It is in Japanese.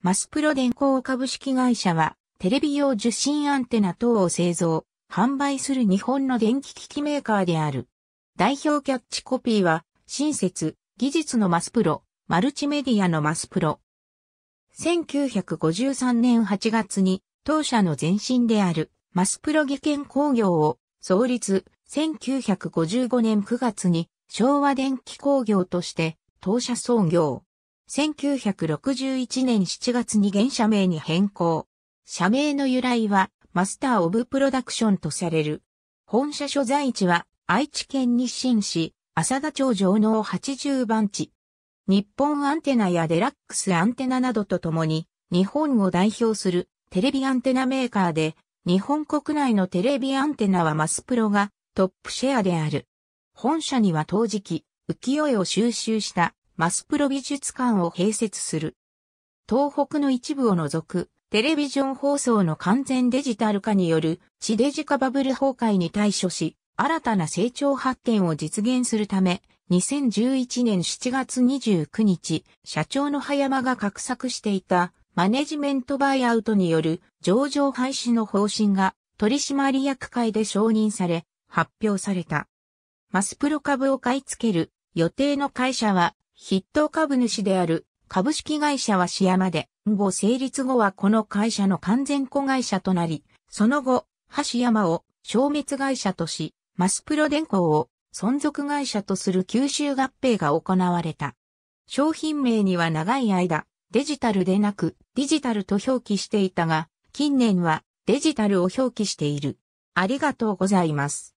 マスプロ電工株式会社は、テレビ用受信アンテナ等を製造、販売する日本の電気機器メーカーである。代表キャッチコピーは、新設、技術のマスプロ、マルチメディアのマスプロ。1953年8月に、当社の前身である、マスプロ技研工業を、創立、1955年9月に、昭和電気工業として、当社創業。1961年7月に現社名に変更。社名の由来はマスターオブプロダクションとされる。本社所在地は愛知県日清市浅田町上納80番地。日本アンテナやデラックスアンテナなどとともに日本を代表するテレビアンテナメーカーで日本国内のテレビアンテナはマスプロがトップシェアである。本社には当時期、浮世絵を収集したマスプロ美術館を併設する。東北の一部を除く、テレビジョン放送の完全デジタル化による地デジ化バブル崩壊に対処し、新たな成長発展を実現するため、2011年7月29日、社長の葉山が画策していたマネジメントバイアウトによる上場廃止の方針が取締役会で承認され、発表された。マスプロ株を買い付ける予定の会社は筆頭株主である株式会社は市山で、母成立後はこの会社の完全子会社となり、その後、橋山を消滅会社とし、マスプロ電工を存続会社とする吸収合併が行われた。商品名には長い間、デジタルでなくデジタルと表記していたが、近年はデジタルを表記している。ありがとうございます。